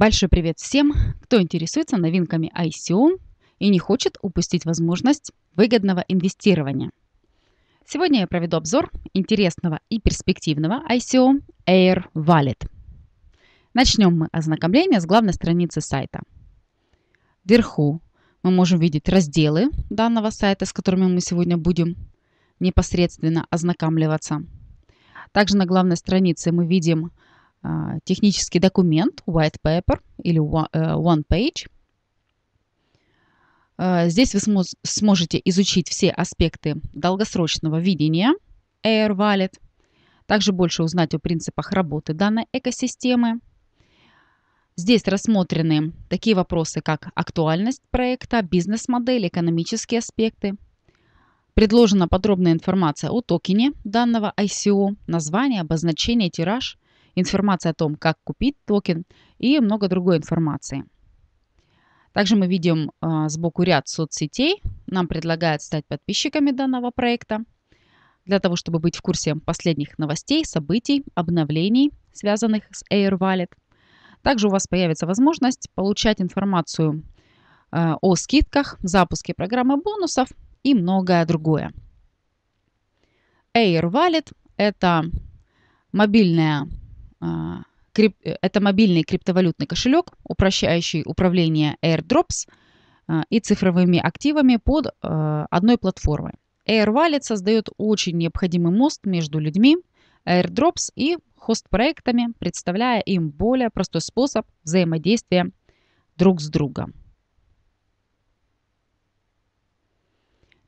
Большой привет всем, кто интересуется новинками ICO и не хочет упустить возможность выгодного инвестирования. Сегодня я проведу обзор интересного и перспективного ICO Air Wallet. Начнем мы ознакомление с главной страницы сайта. Вверху мы можем видеть разделы данного сайта, с которыми мы сегодня будем непосредственно ознакомливаться. Также на главной странице мы видим а, технический документ white paper или э, one page. А, здесь вы сможете изучить все аспекты долгосрочного видения Air Wallet, также больше узнать о принципах работы данной экосистемы. Здесь рассмотрены такие вопросы, как актуальность проекта, бизнес-модель, экономические аспекты. Предложена подробная информация о токене данного ICO, название, обозначение, тираж – информация о том, как купить токен и много другой информации. Также мы видим а, сбоку ряд соцсетей. Нам предлагают стать подписчиками данного проекта для того, чтобы быть в курсе последних новостей, событий, обновлений, связанных с Air Wallet. Также у вас появится возможность получать информацию а, о скидках, запуске программы бонусов и многое другое. Air Wallet – это мобильная а, э, это мобильный криптовалютный кошелек, упрощающий управление airdrops а, и цифровыми активами под а, одной платформой. Air Wallet создает очень необходимый мост между людьми, airdrops и хост-проектами, представляя им более простой способ взаимодействия друг с другом.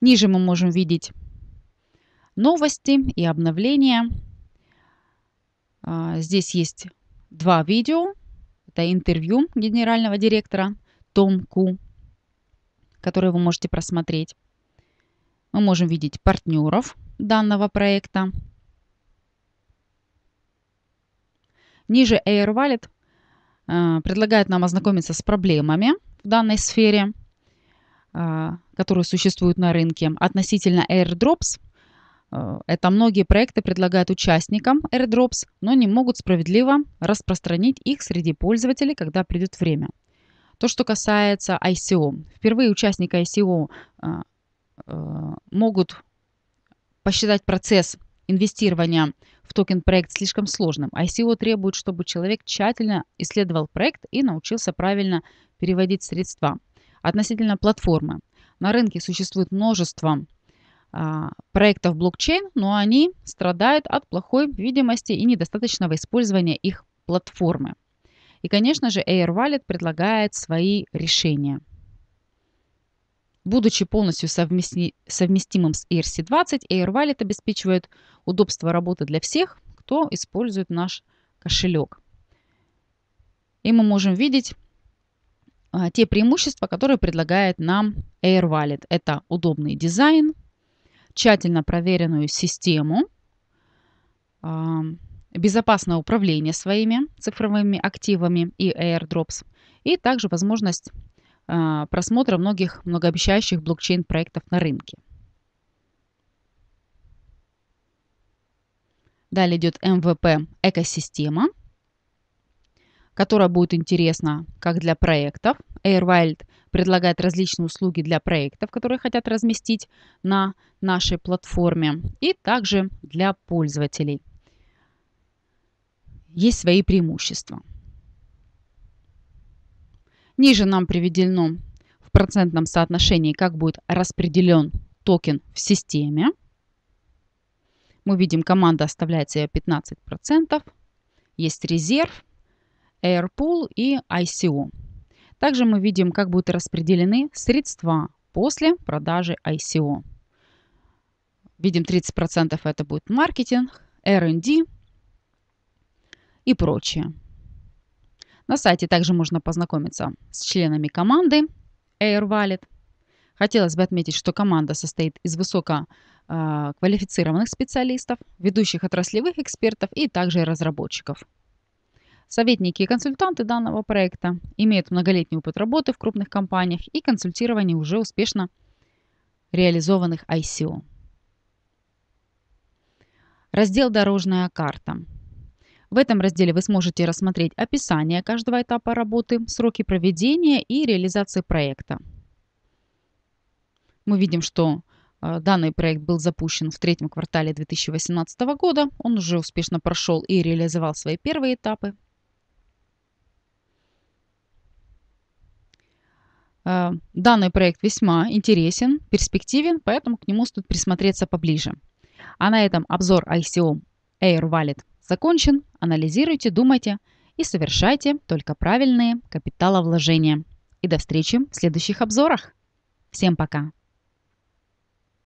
Ниже мы можем видеть новости и обновления – а, здесь есть два видео. Это интервью генерального директора Том Ку, которое вы можете просмотреть. Мы можем видеть партнеров данного проекта. Ниже Air а, предлагает нам ознакомиться с проблемами в данной сфере, а, которые существуют на рынке относительно airdrops – Э, это многие проекты предлагают участникам airdrops, но не могут справедливо распространить их среди пользователей, когда придет время. То, что касается ICO. Впервые участники ICO э, э, могут посчитать процесс инвестирования в токен проект слишком сложным. ICO требует, чтобы человек тщательно исследовал проект и научился правильно переводить средства. Относительно платформы. На рынке существует множество а, проектов блокчейн, но они страдают от плохой видимости и недостаточного использования их платформы. И, конечно же, AirWallet предлагает свои решения. Будучи полностью совмести... совместимым с ERC20, AirWallet обеспечивает удобство работы для всех, кто использует наш кошелек. И мы можем видеть а, те преимущества, которые предлагает нам AirWallet. Это удобный дизайн – тщательно проверенную систему, а, безопасное управление своими цифровыми активами и airdrops, и также возможность а, просмотра многих многообещающих блокчейн-проектов на рынке. Далее идет МВП экосистема, которая будет интересна как для проектов. AirWild предлагает различные услуги для проектов, которые хотят разместить на нашей платформе, и также для пользователей. Есть свои преимущества. Ниже нам приведено в процентном соотношении, как будет распределен токен в системе. Мы видим, команда оставляет себе 15%. Есть резерв – AirPool и ICO. Также мы видим, как будут распределены средства после продажи ICO. Видим 30% это будет маркетинг, R&D и прочее. На сайте также можно познакомиться с членами команды Airwallet. Хотелось бы отметить, что команда состоит из высококвалифицированных специалистов, ведущих отраслевых экспертов и также разработчиков. Советники и консультанты данного проекта имеют многолетний опыт работы в крупных компаниях и консультирование уже успешно реализованных ICO. Раздел «Дорожная карта». В этом разделе вы сможете рассмотреть описание каждого этапа работы, сроки проведения и реализации проекта. Мы видим, что э, Данный проект был запущен в третьем квартале 2018 года. Он уже успешно прошел и реализовал свои первые этапы. Э, данный проект весьма интересен, перспективен, поэтому к нему стоит присмотреться поближе. А на этом обзор ICO Air Wallet закончен. Анализируйте, думайте и совершайте только правильные капиталовложения. И до встречи в следующих обзорах. Всем пока!